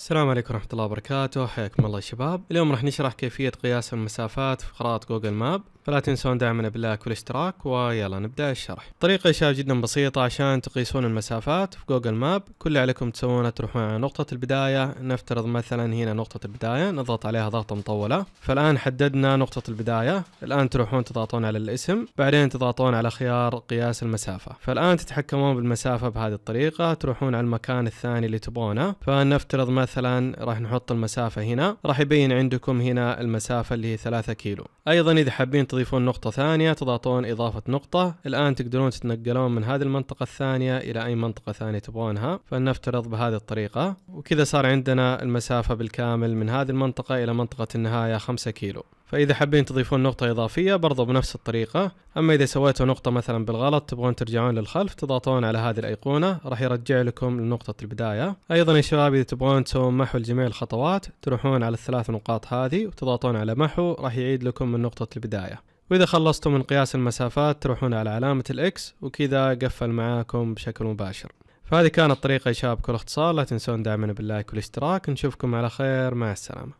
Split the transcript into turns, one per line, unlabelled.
السلام عليكم ورحمة الله وبركاته حياكم الله شباب اليوم راح نشرح كيفية قياس المسافات في خرائط جوجل ماب فلا تنسون دعمنا باللايك والاشتراك ويلا نبدأ الشرح طريقة يا شباب جدا بسيطة عشان تقيسون المسافات في جوجل ماب كل اللي عليكم تسوونه تروحون على نقطة البداية نفترض مثلا هنا نقطة البداية نضغط عليها ضغطة مطولة فالآن حددنا نقطة البداية الآن تروحون تضغطون على الاسم بعدين تضغطون على خيار قياس المسافة فالآن تتحكمون بالمسافة بهذه الطريقة تروحون على المكان الثاني اللي تبونه فنفترض مثلا راح نحط المسافة هنا راح يبين عندكم هنا المسافة اللي هي 3 كيلو أيضا إذا حابين تضيفون نقطة ثانية تضغطون إضافة نقطة الآن تقدرون تتنقلون من هذه المنطقة الثانية إلى أي منطقة ثانية تبغونها فلنفترض بهذه الطريقة وكذا صار عندنا المسافة بالكامل من هذه المنطقة إلى منطقة النهاية 5 كيلو فإذا حابين تضيفون نقطة إضافية برضو بنفس الطريقة أما إذا سويتوا نقطة مثلا بالغلط تبغون ترجعون للخلف تضغطون على هذه الأيقونة راح يرجع لكم لنقطة البداية أيضا يا شباب إذا تبغون تسوون محو لجميع الخطوات تروحون على الثلاث نقاط هذه وتضغطون على محو راح يعيد لكم من نقطة البداية وإذا خلصتوا من قياس المسافات تروحون على علامة الإكس وكذا قفل معاكم بشكل مباشر فهذه كانت طريقة يا شباب كل اختصار لا تنسون دعمنا باللايك والاشتراك نشوفكم على خير مع السلامة